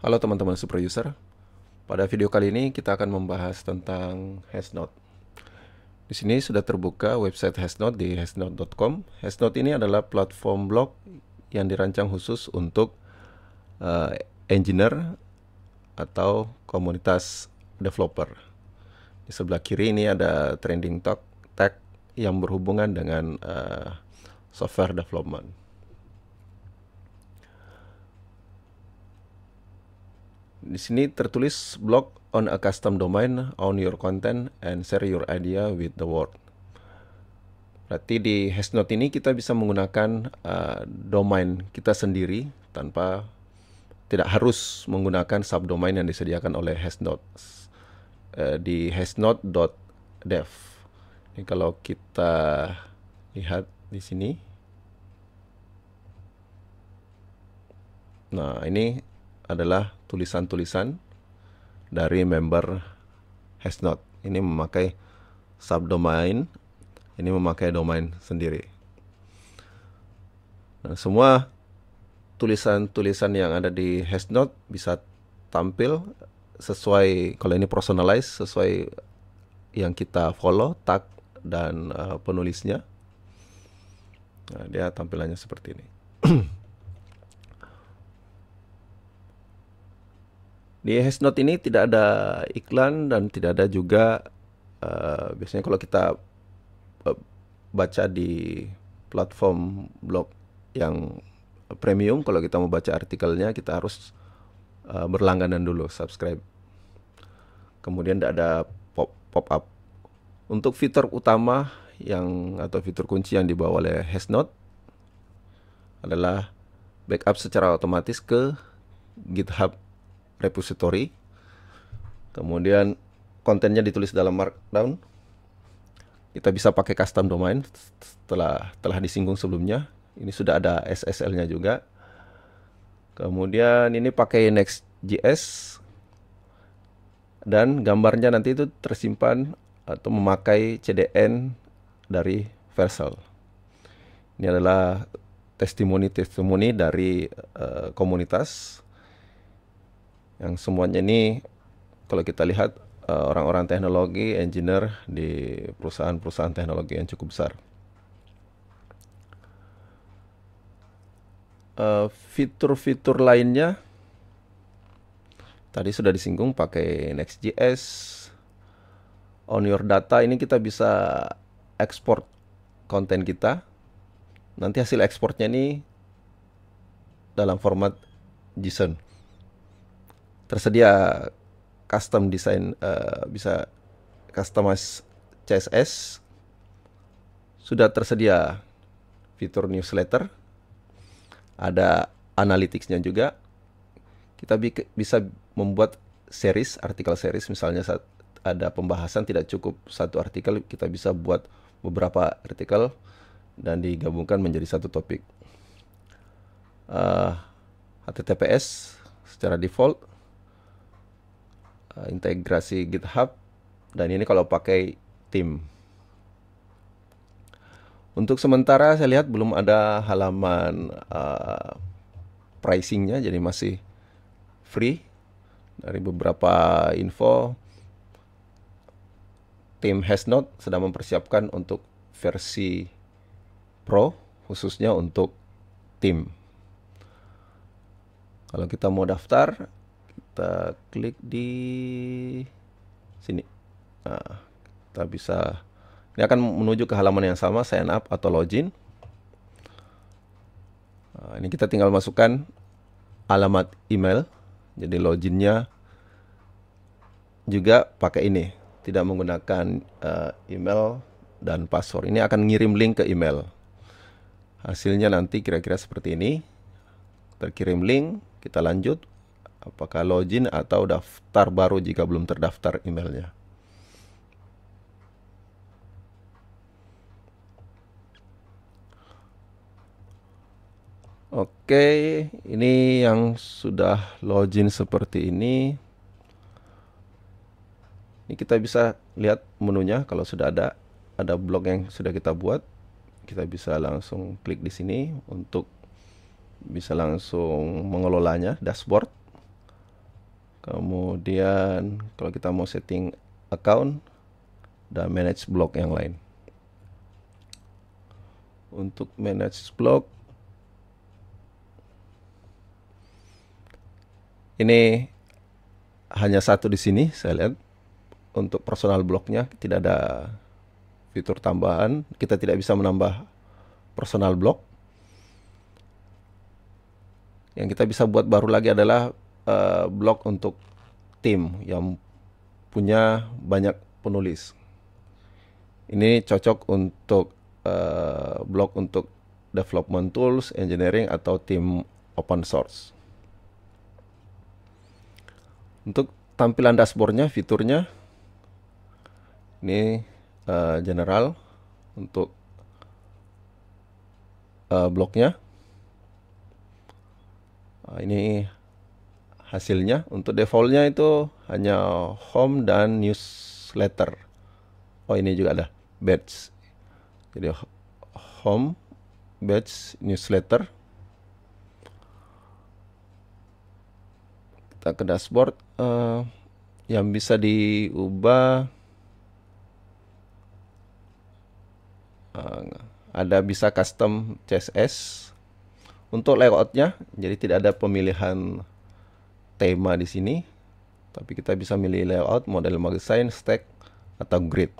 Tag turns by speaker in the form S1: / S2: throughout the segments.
S1: Halo teman-teman super user. Pada video kali ini kita akan membahas tentang Hasnode. Di sini sudah terbuka website Hasnode di hasnode.com. Hasnode ini adalah platform blog yang dirancang khusus untuk uh, engineer atau komunitas developer. Di sebelah kiri ini ada trending talk tag yang berhubungan dengan uh, software development. Di sini tertulis blog on a custom domain, own your content, and share your idea with the world. Berarti di Hasnode ini kita bisa menggunakan uh, domain kita sendiri tanpa tidak harus menggunakan subdomain yang disediakan oleh Hasnode uh, di hasnode.dev. Ini kalau kita lihat di sini. Nah, ini adalah tulisan-tulisan dari member Hasnot. Ini memakai subdomain, ini memakai domain sendiri. Nah, semua tulisan-tulisan yang ada di Hasnot bisa tampil sesuai kalau ini personalize sesuai yang kita follow tag dan uh, penulisnya. Nah, dia tampilannya seperti ini. Di note ini tidak ada iklan dan tidak ada juga uh, biasanya kalau kita uh, baca di platform blog yang premium kalau kita mau baca artikelnya kita harus uh, berlangganan dulu subscribe. Kemudian tidak ada pop pop up. Untuk fitur utama yang atau fitur kunci yang dibawa oleh Hasnot adalah backup secara otomatis ke GitHub repository. Kemudian kontennya ditulis dalam markdown. Kita bisa pakai custom domain setelah telah disinggung sebelumnya. Ini sudah ada SSL-nya juga. Kemudian ini pakai Next.js dan gambarnya nanti itu tersimpan atau memakai CDN dari Versal. Ini adalah testimoni-testimoni dari uh, komunitas yang semuanya ini kalau kita lihat eh, orang-orang teknologi, engineer di perusahaan-perusahaan teknologi yang cukup besar. Eh, fitur-fitur lainnya tadi sudah disinggung pakai Next.js, on your data ini kita bisa ekspor konten kita. Nanti hasil ekspornya ini dalam format JSON tersedia custom design uh, bisa customize CSS sudah tersedia fitur newsletter ada analyticsnya juga kita bi bisa membuat series artikel series misalnya saat ada pembahasan tidak cukup satu artikel kita bisa buat beberapa artikel dan digabungkan menjadi satu topik uh, eh, HTTPS secara default uh, integrasi GitHub dan ini kalau pakai tim. Untuk sementara saya lihat belum ada halaman uh, pricingnya, jadi masih free dari beberapa info. Tim not sedang mempersiapkan untuk versi Pro khususnya untuk tim. Kalau kita mau daftar, kita klik di sini nah, kita bisa ini akan menuju ke halaman yang sama sign up atau login nah, ini kita tinggal masukkan alamat email jadi loginnya juga pakai ini tidak menggunakan uh, email dan password ini akan ngirim link ke email hasilnya nanti kira-kira seperti ini terkirim link kita lanjut apakah login atau daftar baru jika belum terdaftar emailnya. Oke, ini yang sudah login seperti ini. Ini kita bisa lihat menunya kalau sudah ada ada blog yang sudah kita buat. Kita bisa langsung klik di sini untuk bisa langsung mengelolanya dashboard kemudian kalau kita mau setting account dan manage blog yang lain untuk manage blog ini hanya satu di sini saya lihat untuk personal blognya tidak ada fitur tambahan kita tidak bisa menambah personal blog yang kita bisa buat baru lagi adalah uh, eh, blog untuk tim yang punya banyak penulis. Ini cocok untuk uh, eh, blog untuk development tools, engineering atau tim open source. Untuk tampilan dashboardnya, fiturnya ini uh, general untuk uh, blognya. Uh, nah, ini hasilnya untuk defaultnya itu hanya home dan newsletter oh ini juga ada batch jadi home batch newsletter kita ke dashboard uh, yang bisa diubah uh, ada bisa custom CSS untuk layoutnya jadi tidak ada pemilihan tema di sini tapi kita bisa milih layout, model magazine, stack, atau grid.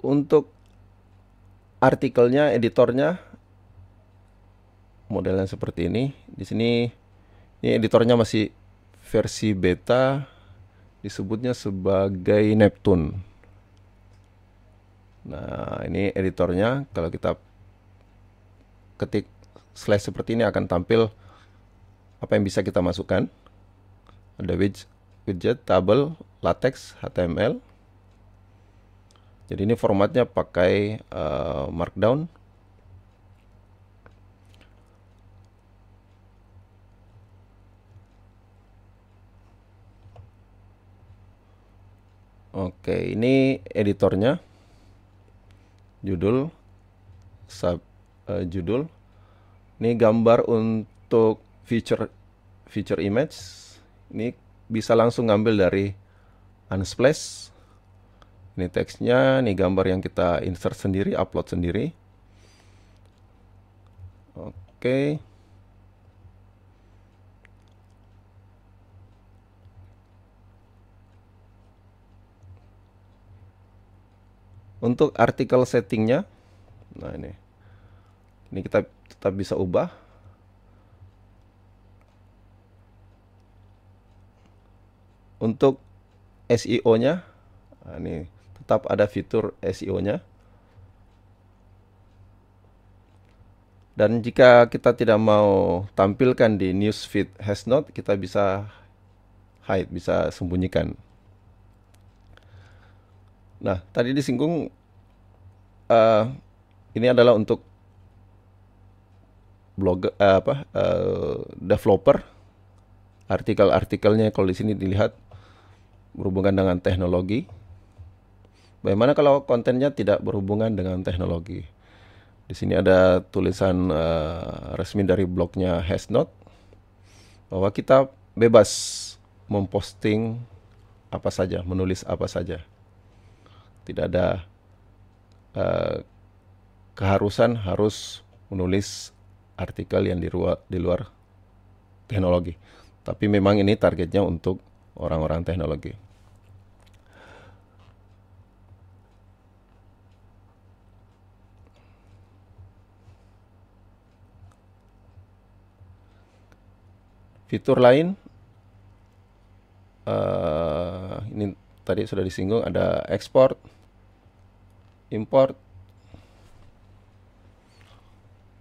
S1: Untuk artikelnya, editornya, modelnya seperti ini. Di sini, ini editornya masih versi beta, disebutnya sebagai Neptune. Nah, ini editornya. Kalau kita ketik slash seperti ini akan tampil apa yang bisa kita masukkan. Ada widget, tabel, latex, HTML. Jadi ini formatnya pakai uh, markdown. Oke, ini editornya. Judul sub uh, judul ini gambar untuk feature feature image. Ini bisa langsung ngambil dari Unsplash. Ini teksnya, ini gambar yang kita insert sendiri, upload sendiri. Oke. Untuk artikel settingnya, nah ini. Ini kita tetap bisa ubah. Untuk SEO-nya, nah, ini tetap ada fitur SEO-nya. Dan jika kita tidak mau tampilkan di news feed has not kita bisa hide, bisa sembunyikan. Nah, tadi disinggung uh, ini adalah untuk blog uh, apa uh, developer artikel-artikelnya kalau di sini dilihat berhubungan dengan teknologi. Bagaimana kalau kontennya tidak berhubungan dengan teknologi? Di sini ada tulisan uh, resmi dari blognya Hasnot bahwa kita bebas memposting apa saja, menulis apa saja. Tidak ada uh, keharusan harus menulis artikel yang di, luar, di luar teknologi. Tapi memang ini targetnya untuk orang-orang teknologi. Fitur lain, uh, ini tadi sudah disinggung ada export, import,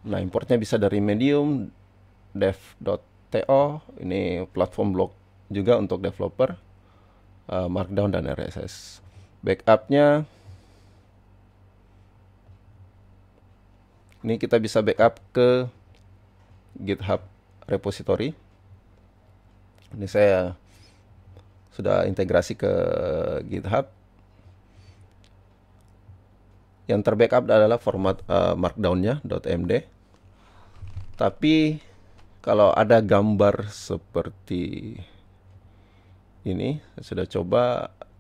S1: Nah, importnya bisa dari Medium, dev.to, ini platform blog juga untuk developer, uh, Markdown dan RSS. Backupnya, ini kita bisa backup ke GitHub repository. Ini saya sudah integrasi ke GitHub. Yang terbackup adalah format uh, markdownnya .md tapi kalau ada gambar seperti ini, saya sudah coba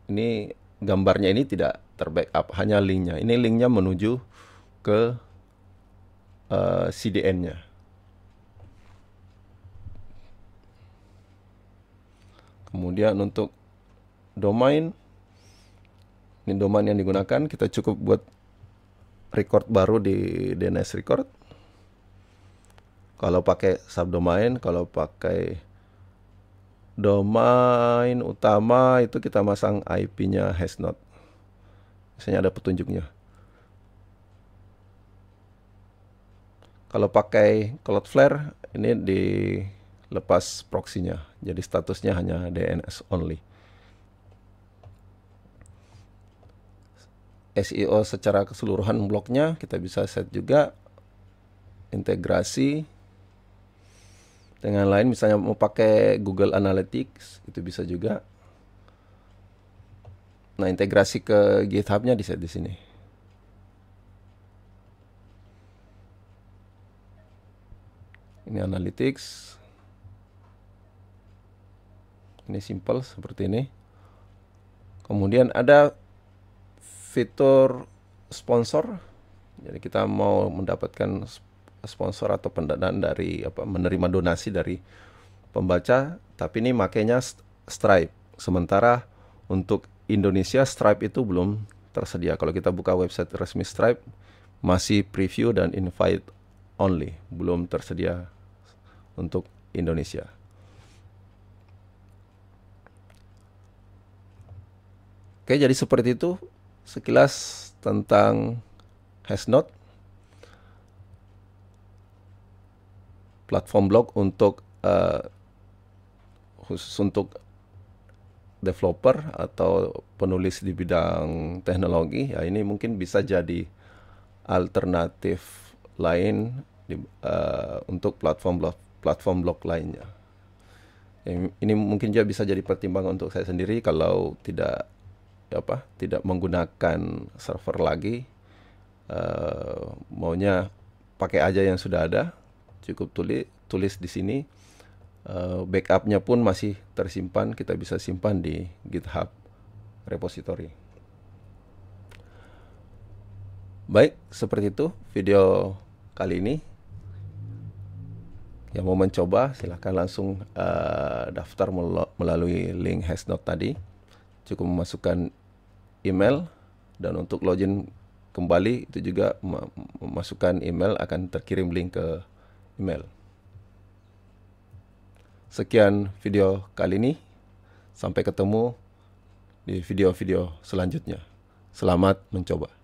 S1: ini gambarnya ini tidak terbackup, hanya linknya. Ini linknya menuju ke uh, eh, CDN-nya. Kemudian untuk domain, ini domain yang digunakan, kita cukup buat record baru di DNS record. Kalau pakai subdomain, kalau pakai domain utama itu kita masang IP-nya not Misalnya ada petunjuknya. Kalau pakai Cloudflare ini dilepas proxy-nya. Jadi statusnya hanya DNS only. SEO secara keseluruhan bloknya kita bisa set juga integrasi dengan lain misalnya mau pakai Google Analytics itu bisa juga nah integrasi ke GitHubnya di set di sini ini Analytics ini simple seperti ini kemudian ada fitur sponsor jadi kita mau mendapatkan sponsor atau pendanaan dari apa menerima donasi dari pembaca tapi ini makanya Stripe sementara untuk Indonesia Stripe itu belum tersedia kalau kita buka website resmi Stripe masih preview dan invite only belum tersedia untuk Indonesia Oke jadi seperti itu sekilas tentang not platform blog untuk uh, khusus untuk developer atau penulis di bidang teknologi ya ini mungkin bisa jadi alternatif lain di, uh, untuk platform blog platform blog lainnya ini mungkin juga bisa jadi pertimbangan untuk saya sendiri kalau tidak apa tidak menggunakan server lagi uh, maunya pakai aja yang sudah ada cukup tulis tulis di sini uh, backupnya pun masih tersimpan kita bisa simpan di GitHub repository baik seperti itu video kali ini yang mau mencoba silahkan langsung uh, daftar melalui link Hasnode tadi cukup memasukkan email dan untuk login kembali itu juga memasukkan email akan terkirim link ke email. Sekian video kali ini. Sampai ketemu di video-video selanjutnya. Selamat mencoba.